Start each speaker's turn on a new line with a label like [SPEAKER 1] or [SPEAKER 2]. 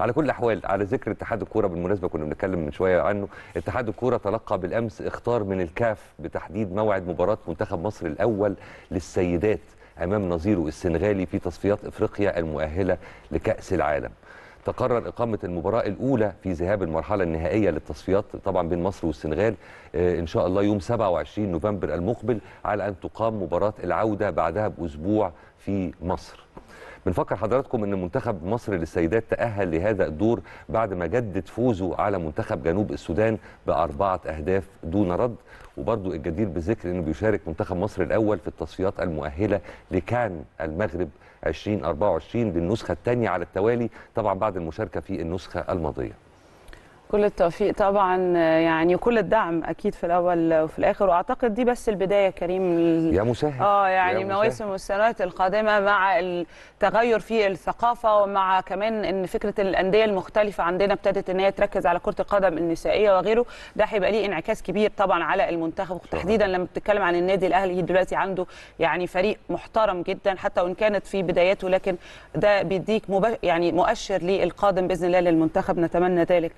[SPEAKER 1] على كل الاحوال على ذكر اتحاد الكوره بالمناسبه كنا بنتكلم من شويه عنه اتحاد الكوره تلقى بالامس اختار من الكاف بتحديد موعد مباراه منتخب مصر الاول للسيدات امام نظيره السنغالي في تصفيات افريقيا المؤهله لكاس العالم تقرر إقامة المباراة الأولى في ذهاب المرحلة النهائية للتصفيات طبعا بين مصر والسنغال آه، إن شاء الله يوم 27 نوفمبر المقبل على أن تقام مباراة العودة بعدها بأسبوع في مصر بنفكر حضراتكم ان منتخب مصر للسيدات تاهل لهذا الدور بعد ما جدد فوزه على منتخب جنوب السودان باربعه اهداف دون رد وبرضو الجدير بالذكر انه بيشارك منتخب مصر الاول في التصفيات المؤهله لكان المغرب 2024 للنسخه الثانيه على التوالي طبعا بعد المشاركه في النسخه الماضيه
[SPEAKER 2] كل التوفيق طبعا يعني كل الدعم اكيد في الاول وفي الاخر واعتقد دي بس البدايه كريم يا مساهم اه يعني مواسم والسنوات القادمه مع التغير في الثقافه ومع كمان ان فكره الانديه المختلفه عندنا ابتدت ان هي تركز على كره القدم النسائيه وغيره ده هيبقى ليه انعكاس كبير طبعا على المنتخب تحديدا لما بتتكلم عن النادي الاهلي دلوقتي عنده يعني فريق محترم جدا حتى وان كانت في بداياته لكن ده بيديك يعني مؤشر للقادم باذن الله للمنتخب نتمنى ذلك